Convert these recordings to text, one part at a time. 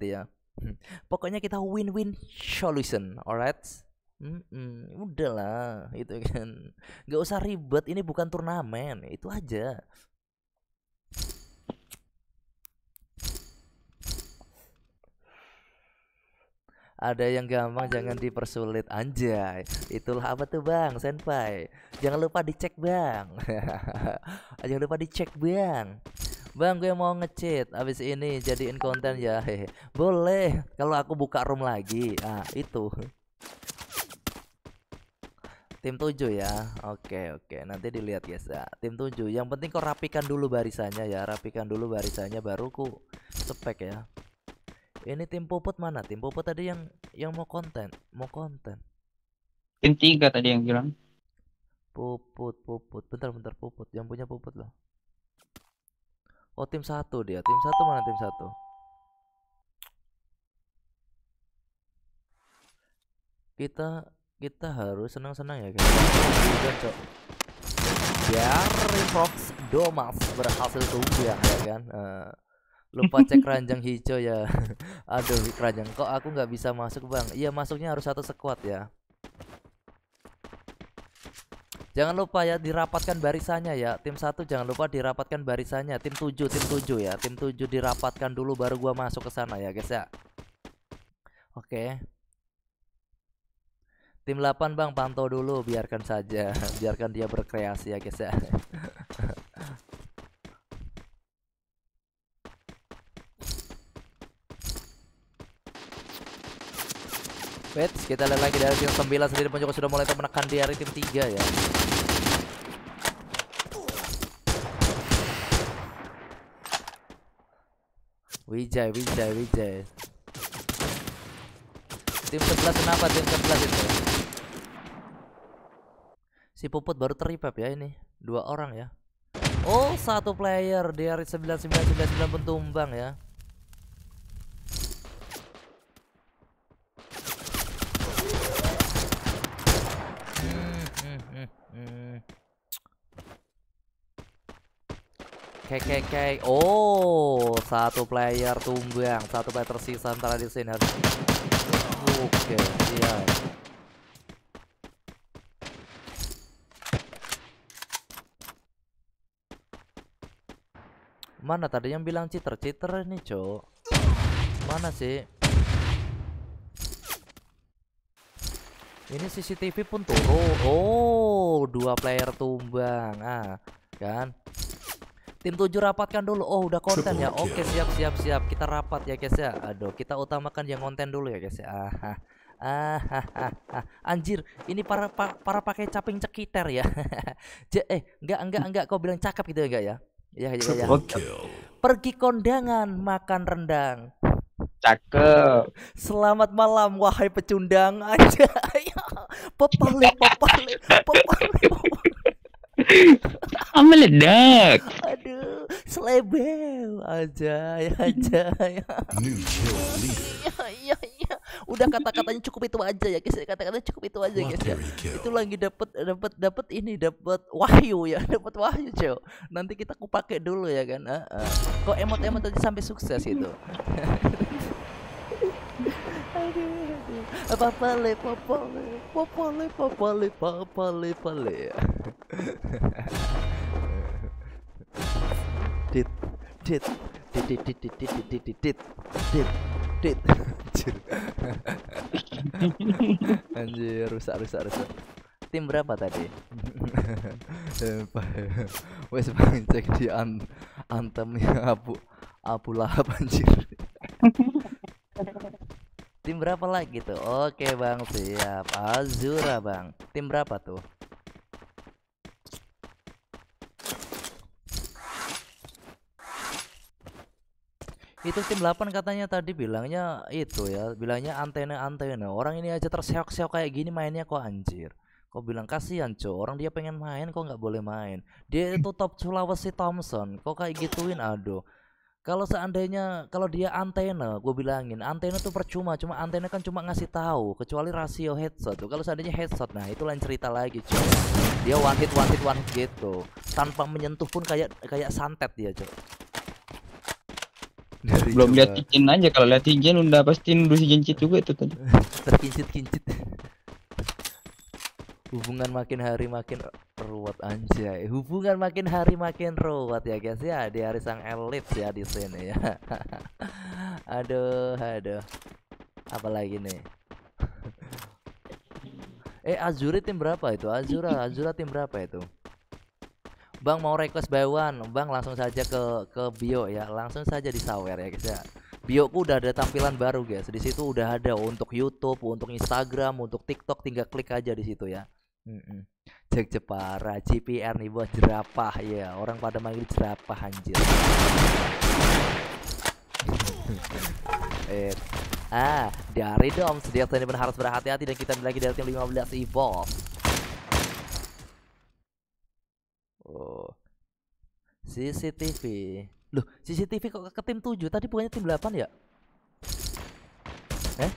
nantinya. Gitu hmm. Pokoknya kita win-win solution, alright? mm udahlah, itu kan. Gak usah ribet, ini bukan turnamen, itu aja. ada yang gampang jangan dipersulit anjay itulah apa tuh bang senpai jangan lupa dicek bang jangan lupa dicek bang Bang gue mau ngechat abis ini jadiin konten ya hehe. Boleh kalau aku buka room lagi Nah itu Tim 7 ya Oke oke nanti dilihat guys ya Tim 7 yang penting kau rapikan dulu barisannya ya Rapikan dulu barisannya baru ku spek ya Ini tim puput mana tim puput tadi yang yang mau konten Mau konten Tim tiga tadi yang bilang Puput puput bentar bentar puput yang punya puput loh Oh tim satu dia. Tim satu mana tim satu? Kita kita harus senang-senang ya guys. Ya, Biar Fox Domas berhasil tumbuh ya kan. Uh, lupa cek keranjang hijau ya. Aduh keranjang kok aku nggak bisa masuk bang. Iya masuknya harus satu sekuat ya. Jangan lupa ya dirapatkan barisannya ya. Tim 1 jangan lupa dirapatkan barisannya. Tim 7, tim 7 ya. Tim 7 dirapatkan dulu baru gua masuk ke sana ya, guys ya. Oke. Tim 8 Bang pantau dulu biarkan saja. Biarkan dia berkreasi ya, guys ya. Wait, kita lihat lagi dari tim 9 sendiri pun juga sudah mulai menekan di area tim 3 ya. Wijay, Wijay, Wijay. Tim 11 kenapa tim 11 itu? Si Puput baru teripap ya ini. Dua orang ya. Oh, satu player di area 9999 pun tumbang ya. Kek kek kek. Oh, satu player tumbang, satu player tersisa antara di sini. Oke, okay, iya. Mana tadi yang bilang citer? Citer ini Cok. Mana sih? Ini CCTV pun turun. Oh, dua player tumbang. Ah, kan? Tim 7 rapatkan dulu. Oh, udah konten ya. Oke, siap siap siap. Kita rapat ya, guys ya. Aduh, kita utamakan yang konten dulu ya, guys ya. Ah, ah, ah, ah, ah. Anjir, ini para pa, para pakai caping cekiter ya. Je, eh, enggak enggak enggak kau bilang cakep gitu ya enggak ya? Ya, ya, ya. ya. Pergi kondangan makan rendang. Cakep. Selamat malam wahai pecundang aja. Pepale, pepale, pepale. Ameledak. Selebel aja ya aja ya. Iya, iya iya. Udah kata-katanya cukup itu aja ya guys. Kata-katanya cukup itu aja guys ya. Itu lagi dapat dapat dapat ini dapat wahyu ya, dapat wahyu cow. Nanti kita kupake dulu ya kan. Uh, uh. Kok emot-emot aja sampai sukses itu. apa Pale Pale Pale Pale Pale Pale dit dit dit dit dit dit dit dit dit dit dit dit anjir anjir rusak rusak rusak tim berapa tadi wes bang cek di an ya abu abu lahap anjir tim berapa lagi tuh oke bang siap azura bang tim berapa tuh itu tim 8 katanya tadi bilangnya itu ya bilangnya antena antena orang ini aja terseok-seok kayak gini mainnya kok anjir kok bilang kasihan cuy orang dia pengen main kok nggak boleh main dia itu top Sulawesi Thompson kok kayak gituin aduh kalau seandainya kalau dia antena gue bilangin antena tuh percuma cuma antena kan cuma ngasih tahu kecuali rasio headshot tuh kalau seandainya headshot nah itu lain cerita lagi cuy dia one hit one hit one hit gitu tanpa menyentuh pun kayak kayak santet dia cuy dari belum lihat cincin aja kalau lihat cincin udah pasti nuduh si cincin juga itu tadi terkincit kincit hubungan makin hari makin ruwet anjay hubungan makin hari makin ruwet ya guys ya di hari sang elit ya di sini ya aduh aduh apalagi nih eh Azure tim berapa itu Azura Azura tim berapa itu Bang mau request one Bang langsung saja ke ke bio ya, langsung saja di sawer ya guys ya. ku udah ada tampilan baru guys, di situ udah ada untuk YouTube, untuk Instagram, untuk TikTok, tinggal klik aja di situ ya. Mm -mm. Cek Jepara, CPR nih buat jerapah ya, orang pada manggil jerapah anjir. eh. Ah, dari Dom, sediakan harus berhati-hati dan kita lagi dari tim 15 Evolve CCTV. Loh, CCTV kok ke tim 7? Tadi bukannya tim 8 ya? Eh?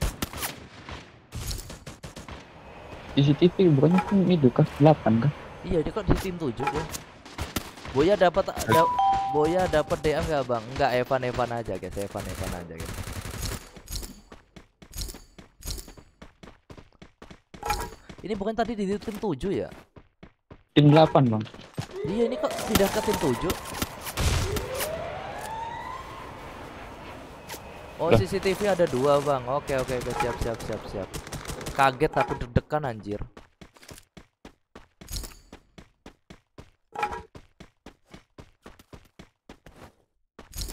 CCTV bukannya tim itu kah? 8 kah? Iya, dia kok di tim 7 ya. Boya dapat eh, da Boya dapat DM enggak, Bang? Enggak, Evan Evan aja, guys. Evan Evan aja, guys. Ini bukan tadi di tim 7 ya? Tim 8, Bang. Iya ini kok tidak ke tim 7 Oh Duh. CCTV ada dua bang Oke oke oke siap siap siap siap Kaget aku deg-degan anjir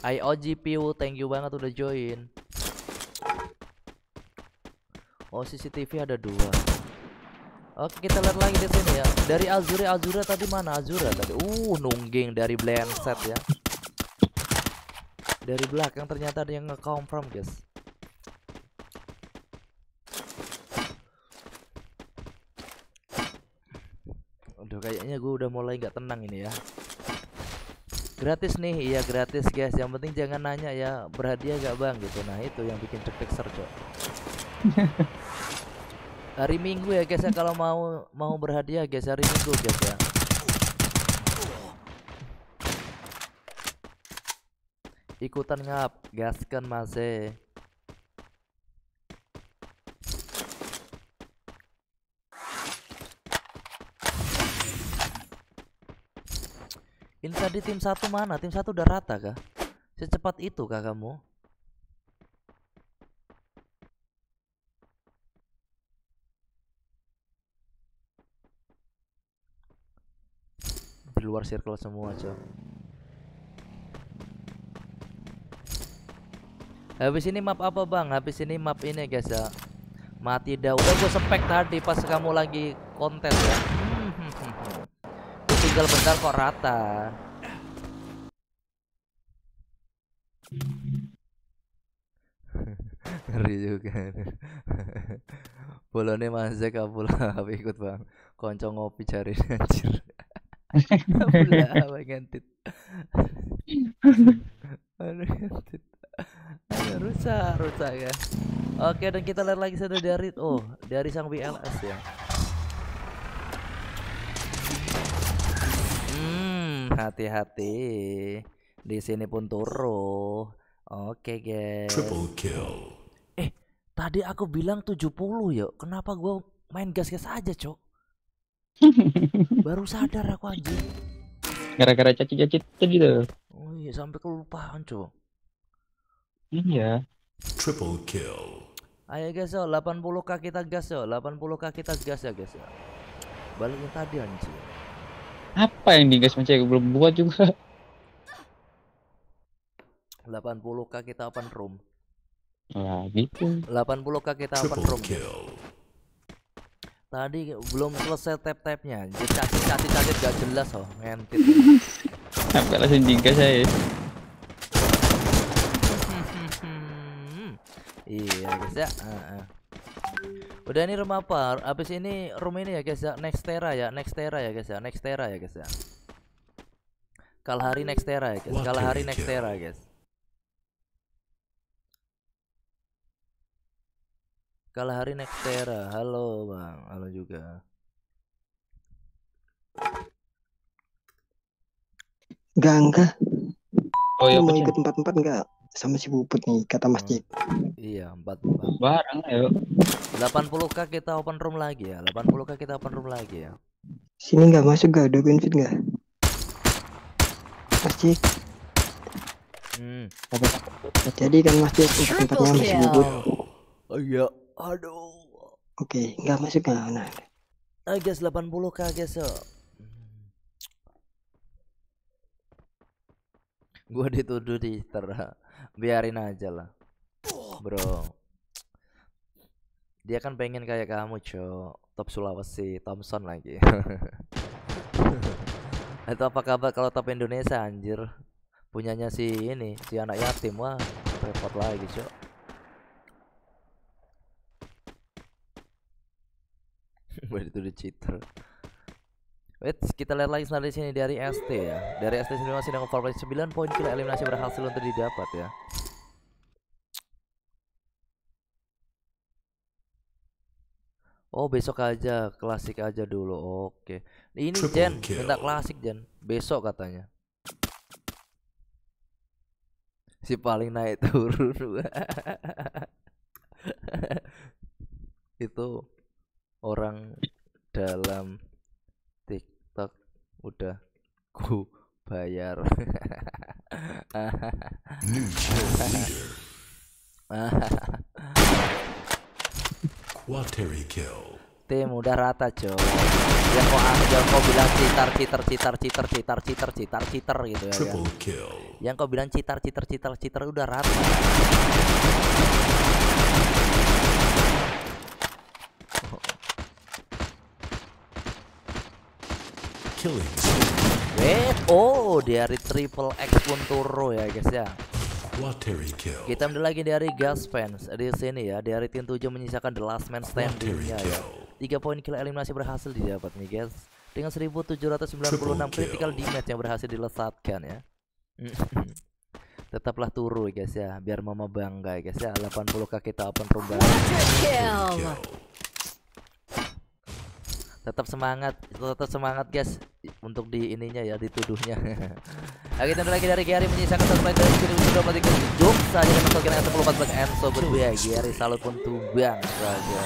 Hai Piu thank you banget udah join Oh CCTV ada dua Oke kita lihat lagi di sini ya. Dari Azure Azure tadi mana Azure tadi? Uh nungging dari Blend set ya. Dari belakang ternyata ada yang nge-confirm guys. Udah kayaknya gue udah mulai nggak tenang ini ya. Gratis nih, iya gratis guys. Yang penting jangan nanya ya berhadiah gak bang gitu. Nah itu yang bikin deg-deg hari minggu ya guys ya kalau mau mau berhadiah guys hari minggu guys ya ikutan ngap gaskan masih eh. Insta di tim satu mana? Tim satu udah rata kah? Secepat itu kah kamu? di luar circle semua cok habis ini map apa bang habis ini map ini guys ya mati dah udah gue spek tadi pas kamu lagi konten ya tinggal bentar kok rata ngeri juga masih mazek kapula ikut bang konco ngopi cari anjir Gantit. Gantit. rusak, rusak ya. Oke, dan kita lihat lagi satu dari oh, dari sang BLS ya. Hmm, hati-hati. Di sini pun turun. Oke, guys. Triple kill. Eh, tadi aku bilang 70 ya. Kenapa gua main gas-gas aja, Cok? Baru sadar aku aja Gara-gara cacit-cacit tadi tuh. Oh iya, sampai kelupaan, Cok. Iya. Triple kill. Ayo guys, yo, 80k kita gas yo, 80k kita gas ya guys ya. Balikin tadi anjir Apa yang digas macam aku belum buat juga. 80k kita open room. Nah, gitu. 80k kita open room. Kill. Tadi belum selesai tap tapnya jadi cati cati gak jelas oh, ngentit. Sampai langsung jingga saya. iya, guys ya. Udah ini rumah apa? Habis ini room ini ya guys ya, next Nextera ya, next Nextera ya guys ya, next Nextera ya guys ya. Kalau hari next era ya guys, kalau hari next Nextera guys. Kalah hari Nextera. Halo, Bang. Halo juga. Enggak, enggak. Oh, iya, mau ikut empat-empat enggak? Sama si Buput nih, kata Mas Cip. Hmm. Iya, empat empat. Barang, ayo. puluh k kita open room lagi ya. Delapan puluh k kita open room lagi ya. Sini enggak masuk enggak? Ada benefit enggak? Mas Cip. Hmm. Jadi kan Mas Cip empat-empatnya Mas Buput. Oh iya. Aduh. Oke, okay, nggak masuk ke ya? nah. Agus delapan 80 k guys. So. Ya. Hmm. Gua dituduh di ter Biarin aja lah. Bro. Dia kan pengen kayak kamu, Cok. Top Sulawesi, Thompson lagi. Atau apa kabar kalau top Indonesia anjir? Punyanya si ini, si anak yatim wah, repot lagi, Cok. daripada itu di cheater Wait, kita lihat lagi sebenarnya di sini dari ST ya. Dari ST sendiri masih dengan sembilan poin kira eliminasi berhasil untuk didapat ya. Oh besok aja klasik aja dulu. Oke. Ini Triple Jen kill. minta klasik Jen. Besok katanya. Si paling naik turun. Itu orang dalam TikTok udah ku bayar. Quateri kill. Tim udah rata Jo. Ya kok ah, yang kau bilang citar citar citar citar citar citar citar citar gitu ya. Triple kill. Yang kau bilang citar citar citar citar udah rata. Wait, oh dari triple X pun turu ya guys ya. Kita ambil lagi dari gas fans di sini ya. Dari tim 7 menyisakan The Last Man Standing ya. Tiga poin kill eliminasi berhasil didapat nih guys. Dengan 1796 critical damage yang berhasil dilesatkan ya. Tetaplah turu guys ya, biar mama bangga guys ya. 80 kaki tahapan perubahan tetap semangat tetap semangat guys untuk di ininya ya dituduhnya Oke, tentu lagi dari Gary menyisakan satu poin dari Gary sudah mati kejuk saja dengan token yang 10 14 Enzo berdua Gary salut pun tumbang saja.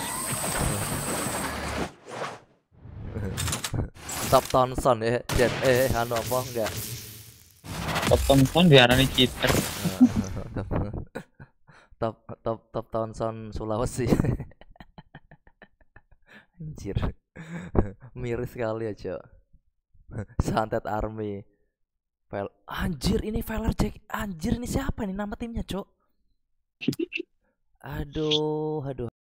Top Thompson ya, Jet eh anu apa enggak? Top Thompson diarani cheater. top top top Thompson Sulawesi. Anjir. Miris sekali ya, Cok. Santet Army. Vel anjir ini Valor Jack. Anjir ini siapa nih nama timnya, Cok? Aduh, aduh.